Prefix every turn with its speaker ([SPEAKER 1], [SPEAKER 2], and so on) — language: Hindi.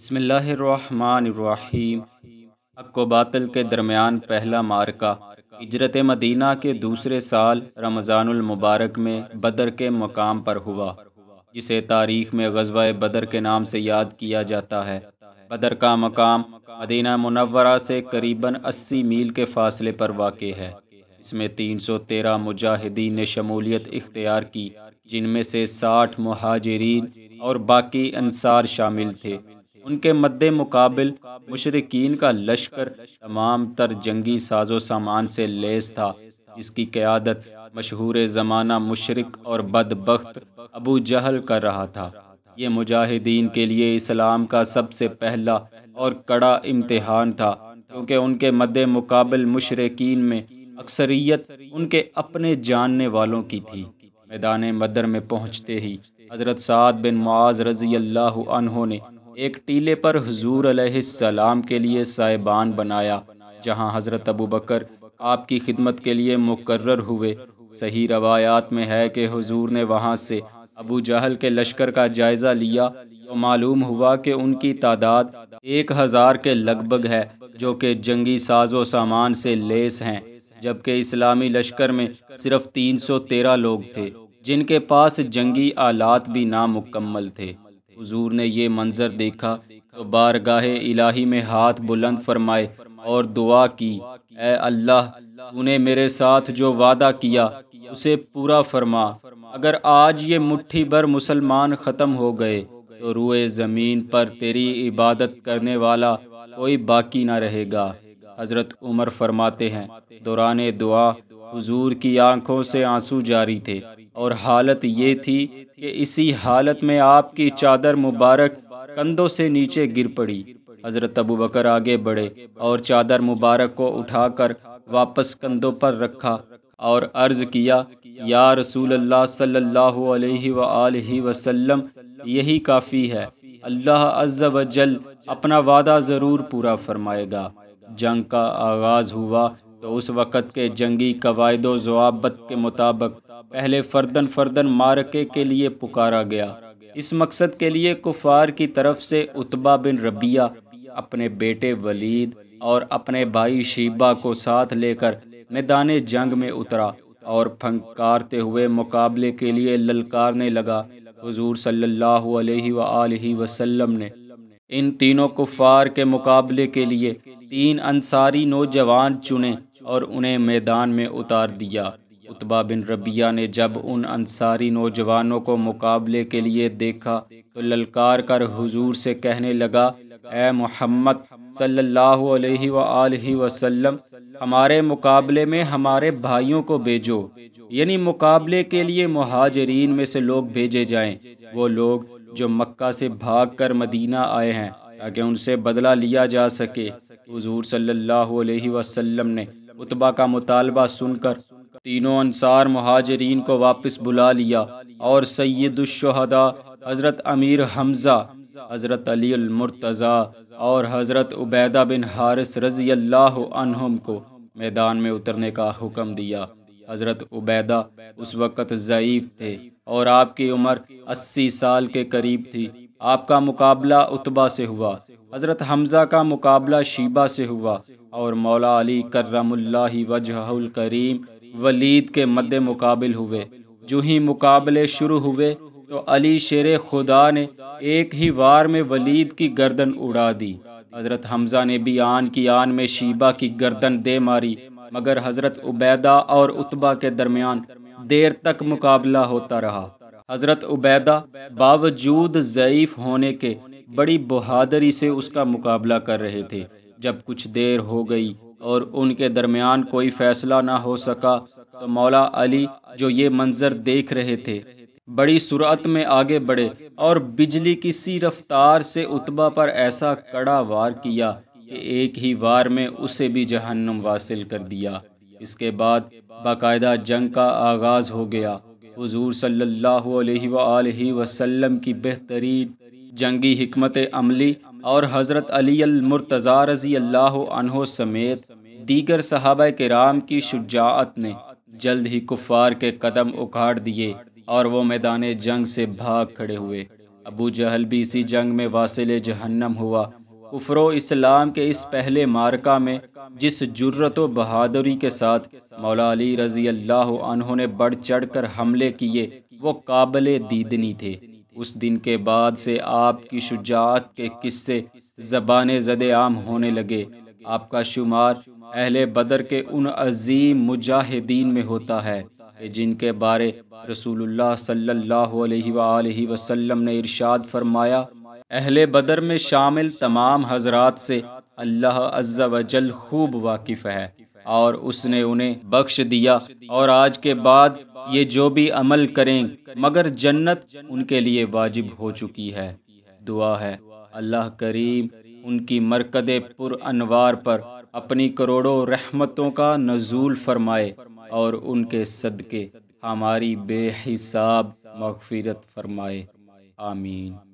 [SPEAKER 1] बसमीम हक व बातिल के दरमियान पहला मारका हजरत मदीना के दूसरे साल रमज़ानमबारक में बदर के मकाम पर हुआ जिसे तारीख में गजवा बदर के नाम से याद किया जाता है बदर का मकाम मदीना मुनवरा से करीबन 80 मील के फासले पर वाक़ है इसमें 313 मुजाहिदीन ने शमूलियत इख्तियार की जिनमें से 60 महाजरीन और बाकी अनसार शामिल थे उनके मद्द मुकाबल मुशरकिन का लश्कर तमाम तर जंगी साजो सामान से लैस था जिसकी क़्यादत मशहूर ज़माना मशरक और बदबख्त अबू जहल कर रहा था ये मुजाहिदीन के लिए इस्लाम का सबसे पहला और कड़ा इम्तहान था क्योंकि उनके मद्द मुकाबल मशरकिन में अक्सरियत उनके अपने जानने वालों की थी मैदान मदर में पहुँचते ही हज़रत साद बिन मुआज़ रज़ी अल्लाह ने एक टीले पर हजूर अलैहिस्सलाम के लिए साहिबान बनाया जहां हज़रत अबू बकर आपकी खिदमत के लिए मुकर्र हुए सही रवायात में है कि हजूर ने वहां से अबू जहल के लश्कर का जायज़ा लिया तो मालूम हुआ कि उनकी तादाद एक हज़ार के लगभग है जो कि जंगी साजो सामान से लेस हैं जबकि इस्लामी लश्कर में सिर्फ तीन सौ तेरह लोग थे जिनके पास जंगी आलात भी नामुकम्मल थे हजूर ने ये मंज़र देखा तो बारगाह इलाही में हाथ बुलंद फरमाए और दुआ की ए अल्लाह तूने मेरे साथ जो वादा किया उसे पूरा फरमा अगर आज ये मुट्ठी भर मुसलमान ख़त्म हो गए तो रुए ज़मीन पर तेरी इबादत करने वाला कोई बाकी ना रहेगा हज़रत उमर फरमाते हैं दौरान दुआ हुजूर की आंखों से आंसू जारी थे और हालत ये थी कि इसी हालत में आपकी चादर मुबारक कंधों से नीचे गिर पड़ी हज़रत अबू बकर आगे बढ़े और चादर मुबारक को उठाकर वापस कंधों पर रखा और अर्ज़ किया या रसूल अल्लाह सल्लल्लाहु अलैहि वसल्लम यही काफ़ी है अल्लाह व जल अपना वादा ज़रूर पूरा फरमाएगा जंग का आगाज़ हुआ तो उस वक़्त के जंगी कवायद जवाबत के मुताबिक पहले फर्दन फर्दन मारके के लिए पुकारा गया इस मकसद के लिए कुफार की तरफ से उतबा बिन रबिया अपने बेटे वलीद और अपने भाई शीबा को साथ लेकर मैदान जंग में उतरा और फंकारते हुए मुकाबले के लिए ललकारने लगा हजूर सल्लाम ने इन तीनों कुफार के मुकाबले के लिए तीन अंसारी नौजवान चुने और उन्हें मैदान में उतार दिया उतबा बिन रबिया ने जब उन अंसारी नौजवानों को मुकाबले के लिए देखा तो ललकार कर हुजूर से कहने लगा ए मोहम्मद सल्लल्लाहु अलैहि वसल्लम हमारे मुकाबले में हमारे भाइयों को भेजो यानी मुकाबले के लिए महाजरीन में से लोग भेजे जाएं वो लोग जो मक्का से भागकर मदीना आए हैं ताकि उनसे बदला लिया जा सके हुजूर सल्लल्लाहु अलैहि ने उतबा का मुतालबा सुनकर तीनों अनसार महाजरीन को वापस बुला लिया और सैदुलशहदा हज़रत अमीर हमज़ा हज़रत अलीमरतज़ा और हज़रत उबैदा बिन हारिस रज़ी अल्लाह को मैदान में उतरने का हुक्म दिया हज़रत उबैदा उस वक़्त ज़यीफ़ थे और आपकी उम्र अस्सी साल के करीब थी आपका मुकाबला उतबा से हुआ हज़रत हमज़ा का मुकाबला शीबा से हुआ और मौला अली कर्रमुल्लाह वजहुल करीम वलीद के मद्द मुकाबिल हुए जो ही मुकाबले शुरू हुए तो अली शेर खुदा ने एक ही वार में वलीद की गर्दन उड़ा दी हज़रत हमज़ा ने भी आन की आन में शीबा की गर्दन दे मारी मगर हज़रत उबैदा और उतबा के दरमियान देर तक मुकाबला होता रहा हज़रत उबैदा बावजूद ज़यीफ़ होने के बड़ी बहादरी से उसका मुकाबला कर रहे थे जब कुछ देर हो गई और उनके दरमियान कोई फ़ैसला ना हो सका तो मौला अली जो ये मंज़र देख रहे थे बड़ी सुरत में आगे बढ़े और बिजली की सी रफ्तार से उतबा पर ऐसा कड़ा वार किया कि एक ही वार में उसे भी जहन्नम वासिल कर दिया इसके बाद बाकायदा जंग का आगाज़ हो गया हुजूर सल्लल्लाहु अलैहि वसल्लम की बेहतरीन जंगी हमत अमली और हज़रत अली अलमरतज़ा रज़ी अल्लाह समेत दीगर सहाबा राम की शुजात ने जल्द ही कुफ़ार के कदम उखाड़ दिए और वो मैदान जंग से भाग खड़े हुए अबू जहल भी इसी जंग में वासिल जहन्नम हुआ कुफरो इस्लाम के इस पहले मार्का में जिस जुर्रत बहादुरी के साथ मौला अली रज़ी अल्लाह ने बढ़ चढ़ कर हमले किए वो काबिल दीदनी थे उस दिन के बाद से आपकी शुजात के किस्से जबान जद आम होने लगे आपका शुमार अहल बदर के उन अजीम मुजाहिदीन में होता है जिनके बारे रसूलुल्लाह वसल्लम ने इरशाद फरमाया अहल बदर में शामिल तमाम हजरात से अल्लाह अज्जा वजल खूब वाकिफ़ है और उसने उन्हें बख्श दिया और आज के बाद ये जो भी अमल करें मगर जन्नत उनके लिए वाजिब हो चुकी है दुआ है अल्लाह करीम उनकी मरकद अनवार पर अपनी करोड़ों रहमतों का नजूल फरमाए और उनके सदक़े हमारी बेहिसाब मगफिरत फरमाए आमीन